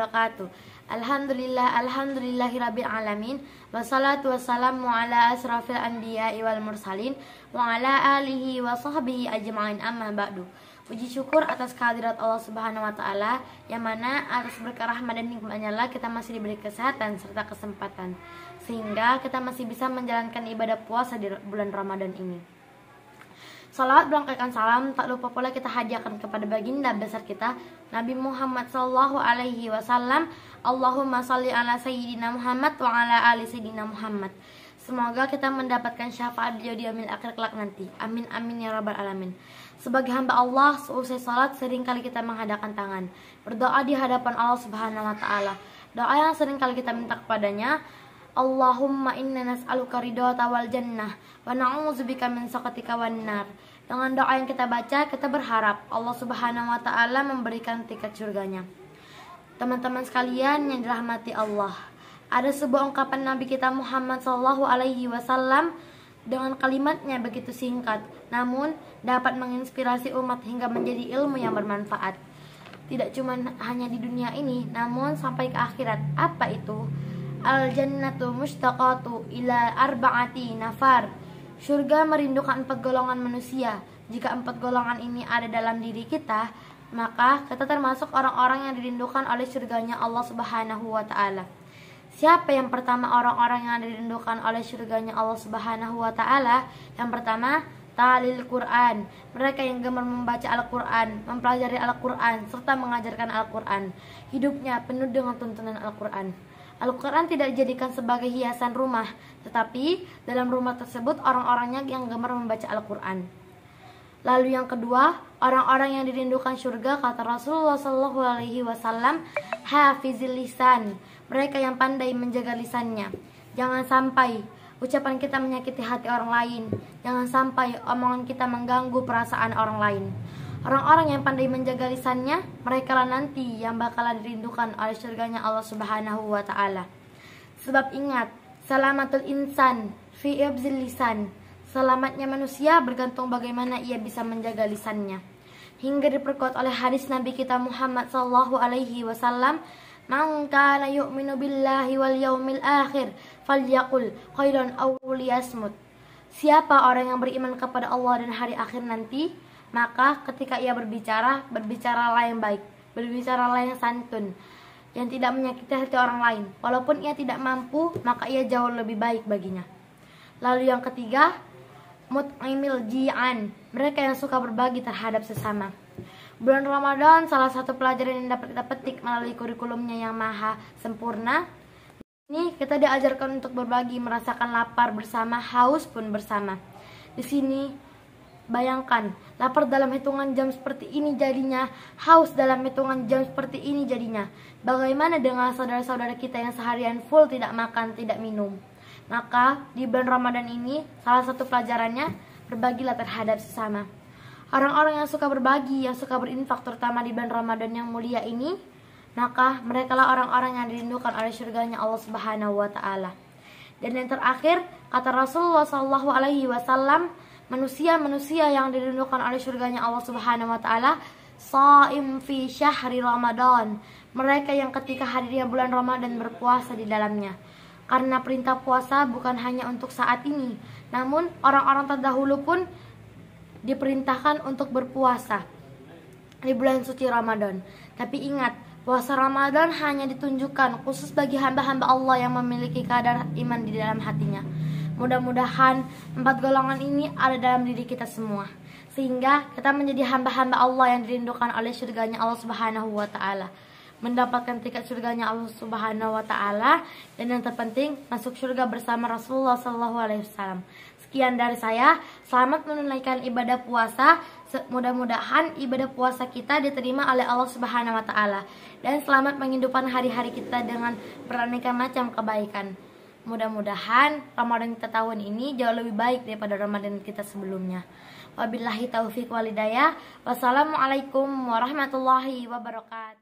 wabarakatuh. Alhamdulillah, alhamdulillahirabbil alamin. Wassalatu wassalamu ala asrafil anbiya wal mursalin wa ala alihi wa sahbihi ajma'in amma ba'du. Puji syukur atas kehadirat Allah Subhanahu wa taala yang mana atas berkah rahmat dan nikmatnya lah kita masih diberi kesehatan serta kesempatan sehingga kita masih bisa menjalankan ibadah puasa di bulan Ramadan ini. Salawat berangkatkan salam tak lupa pula kita hadiahkan kepada baginda besar kita Nabi Muhammad Sallallahu Alaihi Wasallam. Allahumma salli ala Sayyidina Muhammad wa ala ali Sayyidina Muhammad. Semoga kita mendapatkan syafaat beliau di amin akhir kelak nanti. Amin amin ya rabbal alamin. Sebagai hamba Allah, seusai salat kali kita menghadapkan tangan, berdoa di hadapan Allah Subhanahu wa taala. Doa yang sering kali kita minta kepadanya Allahumma inna nas'aluka ridhota wal jannah wa na'udzubika min sakatika wan nar. Dengan doa yang kita baca, kita berharap Allah Subhanahu wa taala memberikan tiket surganya. Teman-teman sekalian yang dirahmati Allah, ada sebuah ungkapan Nabi kita Muhammad sallallahu alaihi wasallam dengan kalimatnya begitu singkat, namun dapat menginspirasi umat hingga menjadi ilmu yang bermanfaat. Tidak cuma hanya di dunia ini, namun sampai ke akhirat. Apa itu? al jannatu mustaqatu ila arba'ati nafar surga merindukan empat golongan manusia jika empat golongan ini ada dalam diri kita maka kita termasuk orang-orang yang dirindukan oleh surganya Allah Subhanahu wa taala Siapa yang pertama orang-orang yang dirindukan oleh surganya Allah Subhanahu wa taala? Yang pertama, talil Quran. Mereka yang gemar membaca Al-Qur'an, mempelajari Al-Qur'an serta mengajarkan Al-Qur'an. Hidupnya penuh dengan tuntunan Al-Qur'an. Al-Quran tidak dijadikan sebagai hiasan rumah, tetapi dalam rumah tersebut orang-orangnya yang gemar membaca Al-Quran. Lalu yang kedua, orang-orang yang dirindukan surga kata Rasulullah Shallallahu Alaihi Wasallam, hafizil lisan, mereka yang pandai menjaga lisannya. Jangan sampai ucapan kita menyakiti hati orang lain. Jangan sampai omongan kita mengganggu perasaan orang lain. Orang-orang yang pandai menjaga lisannya, merekalah nanti yang bakalan dirindukan oleh surganya Allah Subhanahu wa taala. Sebab ingat, selamatul insan fi ibzil lisan. Selamatnya manusia bergantung bagaimana ia bisa menjaga lisannya. Hingga diperkuat oleh hadis Nabi kita Muhammad sallallahu alaihi wasallam, "Man kana yu'minu billahi wal yaumil akhir falyaqul khairan aw Siapa orang yang beriman kepada Allah dan hari akhir nanti, maka ketika ia berbicara, berbicaralah yang baik, berbicaralah yang santun, yang tidak menyakiti hati orang lain. Walaupun ia tidak mampu, maka ia jauh lebih baik baginya. Lalu yang ketiga, mut'imil ji'an, mereka yang suka berbagi terhadap sesama. Bulan Ramadan salah satu pelajaran yang dapat kita petik melalui kurikulumnya yang maha sempurna. Ini kita diajarkan untuk berbagi, merasakan lapar bersama, haus pun bersama. Di sini Bayangkan, lapar dalam hitungan jam seperti ini jadinya, haus dalam hitungan jam seperti ini jadinya. Bagaimana dengan saudara-saudara kita yang seharian full tidak makan, tidak minum? Maka, di bulan Ramadan ini, salah satu pelajarannya, berbagilah terhadap sesama. Orang-orang yang suka berbagi, yang suka berinfak, terutama di bulan Ramadan yang mulia ini, maka mereka lah orang-orang yang dirindukan oleh surganya Allah Subhanahu wa taala. Dan yang terakhir, kata Rasulullah SAW manusia-manusia yang dirindukan oleh surganya Allah Subhanahu wa taala saim fi syahri Ramadan mereka yang ketika hadirnya bulan Ramadan berpuasa di dalamnya karena perintah puasa bukan hanya untuk saat ini namun orang-orang terdahulu pun diperintahkan untuk berpuasa di bulan suci Ramadan tapi ingat Puasa Ramadan hanya ditunjukkan khusus bagi hamba-hamba Allah yang memiliki kadar iman di dalam hatinya. Mudah-mudahan empat golongan ini ada dalam diri kita semua sehingga kita menjadi hamba-hamba Allah yang dirindukan oleh surganya Allah Subhanahu wa taala. Mendapatkan tiket surganya Allah Subhanahu wa taala dan yang terpenting masuk surga bersama Rasulullah sallallahu alaihi wasallam. Sekian dari saya. Selamat menunaikan ibadah puasa. Mudah-mudahan ibadah puasa kita diterima oleh Allah Subhanahu wa taala dan selamat menghidupkan hari-hari kita dengan beraneka macam kebaikan. Mudah-mudahan Ramadan kita tahun ini jauh lebih baik daripada Ramadan kita sebelumnya. Wabillahi taufiq walidayah. Wassalamualaikum warahmatullahi wabarakatuh.